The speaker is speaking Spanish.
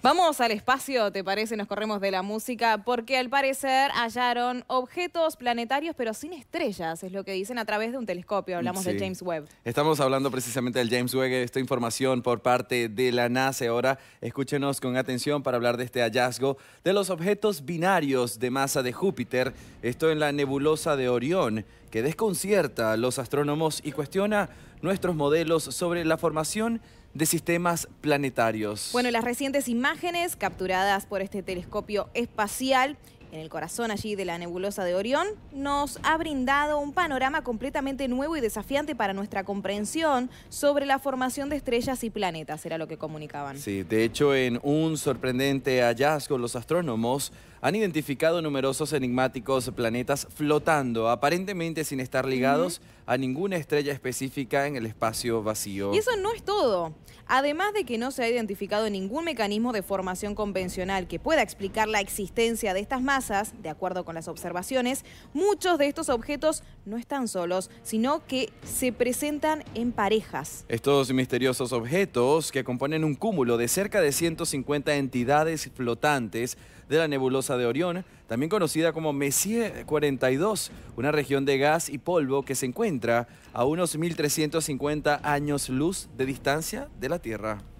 Vamos al espacio, ¿te parece? Nos corremos de la música porque al parecer hallaron objetos planetarios pero sin estrellas, es lo que dicen a través de un telescopio. Hablamos de James Webb. Estamos hablando precisamente del James Webb, esta información por parte de la NASA. Ahora escúchenos con atención para hablar de este hallazgo de los objetos binarios de masa de Júpiter, esto en la nebulosa de Orión, que desconcierta a los astrónomos y cuestiona nuestros modelos sobre la formación de sistemas planetarios. Bueno, las recientes imágenes capturadas por este telescopio espacial en el corazón allí de la nebulosa de Orión, nos ha brindado un panorama completamente nuevo y desafiante para nuestra comprensión sobre la formación de estrellas y planetas, era lo que comunicaban. Sí, de hecho en un sorprendente hallazgo los astrónomos han identificado numerosos enigmáticos planetas flotando, aparentemente sin estar ligados a ninguna estrella específica en el espacio vacío. Y eso no es todo. Además de que no se ha identificado ningún mecanismo de formación convencional que pueda explicar la existencia de estas masas, de acuerdo con las observaciones, muchos de estos objetos no están solos, sino que se presentan en parejas. Estos misteriosos objetos que componen un cúmulo de cerca de 150 entidades flotantes de la nebulosa de Orión, también conocida como Messier 42, una región de gas y polvo que se encuentra a unos 1.350 años luz de distancia de la Tierra.